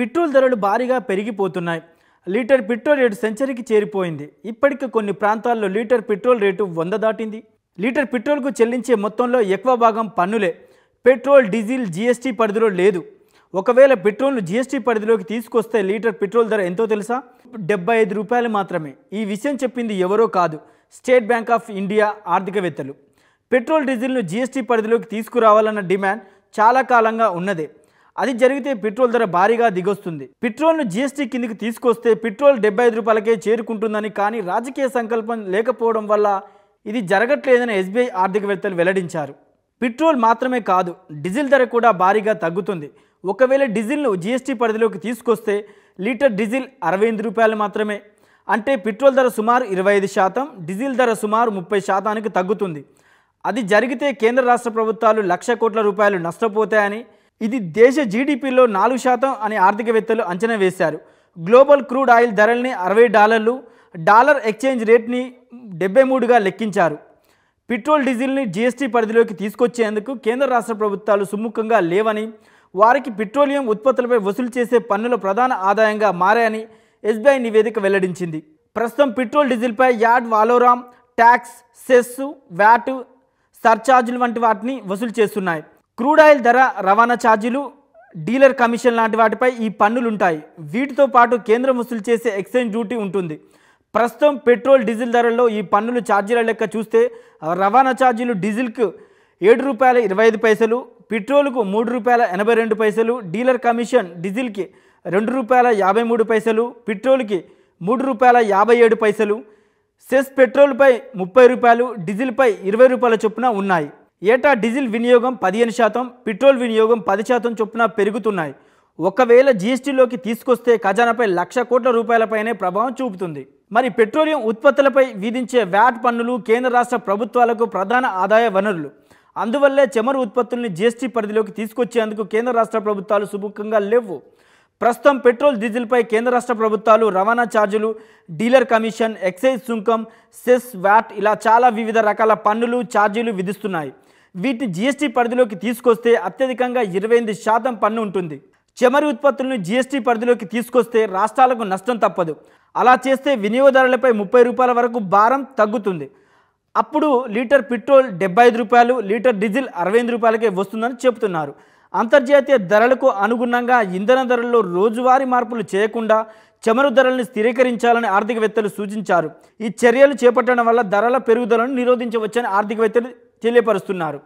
petrol ధరలు భారీగా పెరిగిపోతున్నాయి లీటర్ పెట్రోల్ రేటు సెంచరీకి చేరిపోయింది ఇప్పటికే కొన్ని ప్రాంతాల్లో లీటర్ పెట్రోల్ రేటు వంద దాటింది లీటర్ పెట్రోల్కు చెల్లించే మొత్తంలో ఎక్కువ భాగం పన్నులే పెట్రోల్ డీజిల్ జీఎస్టీ పరిధిలో లేదు ఒకవేళ పెట్రోల్ను జీఎస్టీ పరిధిలోకి తీసుకొస్తే లీటర్ పెట్రోల్ ధర ఎంతో తెలుసా డెబ్బై ఐదు రూపాయలు మాత్రమే ఈ విషయం చెప్పింది ఎవరో కాదు స్టేట్ బ్యాంక్ ఆఫ్ ఇండియా ఆర్థికవేత్తలు పెట్రోల్ డీజిల్ను జీఎస్టీ పరిధిలోకి తీసుకురావాలన్న డిమాండ్ చాలా కాలంగా ఉన్నదే అది జరిగితే పెట్రోల్ ధర భారీగా దిగొస్తుంది పెట్రోల్ను జీఎస్టీ కిందికి తీసుకొస్తే పెట్రోల్ డెబ్బై ఐదు రూపాయలకే చేరుకుంటుందని కానీ రాజకీయ సంకల్పం లేకపోవడం వల్ల ఇది జరగట్లేదని ఎస్బీఐ ఆర్థికవేత్తలు వెల్లడించారు పెట్రోల్ మాత్రమే కాదు డీజిల్ ధర కూడా భారీగా తగ్గుతుంది ఒకవేళ డీజిల్ను జీఎస్టీ పరిధిలోకి తీసుకొస్తే లీటర్ డీజిల్ అరవై ఎనిమిది రూపాయలు మాత్రమే అంటే పెట్రోల్ ధర సుమారు ఇరవై ఐదు శాతం డీజిల్ ధర సుమారు ముప్పై శాతానికి తగ్గుతుంది అది జరిగితే కేంద్ర రాష్ట్ర ప్రభుత్వాలు లక్ష కోట్ల రూపాయలు నష్టపోతాయని ఇది దేశ జీడిపిలో నాలుగు శాతం అని ఆర్థికవేత్తలు అంచనా వేశారు గ్లోబల్ క్రూడ్ ఆయిల్ ధరల్ని అరవై డాలర్లు డాలర్ ఎక్స్చేంజ్ రేట్ని డెబ్బై మూడుగా లెక్కించారు పెట్రోల్ డీజిల్ని జీఎస్టీ పరిధిలోకి తీసుకొచ్చేందుకు కేంద్ర రాష్ట్ర ప్రభుత్వాలు సుముఖంగా లేవని వారికి పెట్రోలియం ఉత్పత్తులపై వసూలు చేసే పన్నుల ప్రధాన ఆదాయంగా మారాయని ఎస్బీఐ నివేదిక వెల్లడించింది ప్రస్తుతం పెట్రోల్ డీజిల్పై ad valorem tax cess VAT సర్ఛార్జులు వంటి వాటిని వసూలు చేస్తున్నాయి క్రూడ్ ఆయిల్ ధర రవాణా ఛార్జీలు డీలర్ కమిషన్ లాంటి వాటిపై ఈ పన్నులు ఉంటాయి వీటితో పాటు కేంద్రం వసూలు చేసే ఎక్సైజ్ డ్యూటీ ఉంటుంది ప్రస్తుతం పెట్రోల్ డీజిల్ ధరల్లో ఈ పన్నులు ఛార్జీల లెక్క చూస్తే రవాణా ఛార్జీలు డీజిల్కు ఏడు రూపాయల ఇరవై ఐదు పైసలు పెట్రోల్కు మూడు రూపాయల ఎనభై రెండు పైసలు డీలర్ కమిషన్ డీజిల్కి రెండు రూపాయల యాభై మూడు పైసలు పెట్రోల్కి మూడు రూపాయల యాభై ఏడు పైసలు సెస్ పెట్రోల్పై ముప్పై రూపాయలు డీజిల్పై ఇరవై రూపాయల చొప్పున ఉన్నాయి ఏటా డీజిల్ వినియోగం పదిహేను శాతం పెట్రోల్ వినియోగం పది శాతం చొప్పున పెరుగుతున్నాయి ఒకవేళ జీఎస్టీలోకి తీసుకొస్తే ఖజానాపై లక్ష కోట్ల రూపాయలపైనే ప్రభావం చూపుతుంది మరి పెట్రోలియం ఉత్పత్తులపై విధించే వ్యాట్ పన్నులు కేంద్ర రాష్ట్ర ప్రభుత్వాలకు ప్రధాన ఆదాయ వనరులు అందువల్లే చమురు ఉత్పత్తుల్ని జీఎస్టీ పరిధిలోకి తీసుకొచ్చేందుకు కేంద్ర రాష్ట్ర ప్రభుత్వాలు సుముఖంగా లేవు ప్రస్తుతం పెట్రోల్ డీజిల్పై కేంద్ర రాష్ట్ర ప్రభుత్వాలు రవాణా ఛార్జీలు డీలర్ కమిషన్ ఎక్సైజ్ సుంకం సెస్ వ్యాట్ ఇలా చాలా వివిధ రకాల పన్నులు ఛార్జీలు విధిస్తున్నాయి వీటిని జీఎస్టీ పరిధిలోకి తీసుకొస్తే అత్యధికంగా ఇరవై ఎనిమిది శాతం పన్ను ఉంటుంది చమరి ఉత్పత్తులను జీఎస్టీ పరిధిలోకి తీసుకొస్తే రాష్ట్రాలకు నష్టం తప్పదు అలా చేస్తే వినియోగదారులపై ముప్పై రూపాయల వరకు భారం తగ్గుతుంది అప్పుడు లీటర్ పెట్రోల్ డెబ్బై రూపాయలు లీటర్ డీజిల్ అరవై రూపాయలకే వస్తుందని చెబుతున్నారు అంతర్జాతీయ ధరలకు అనుగుణంగా ఇంధన ధరల్లో రోజువారీ మార్పులు చేయకుండా చమురు ధరలను స్థిరీకరించాలని ఆర్థికవేత్తలు సూచించారు ఈ చర్యలు చేపట్టడం వల్ల ధరల పెరుగుదలను నిరోధించవచ్చని ఆర్థికవేత్తలు తెలియపరుస్తున్నారు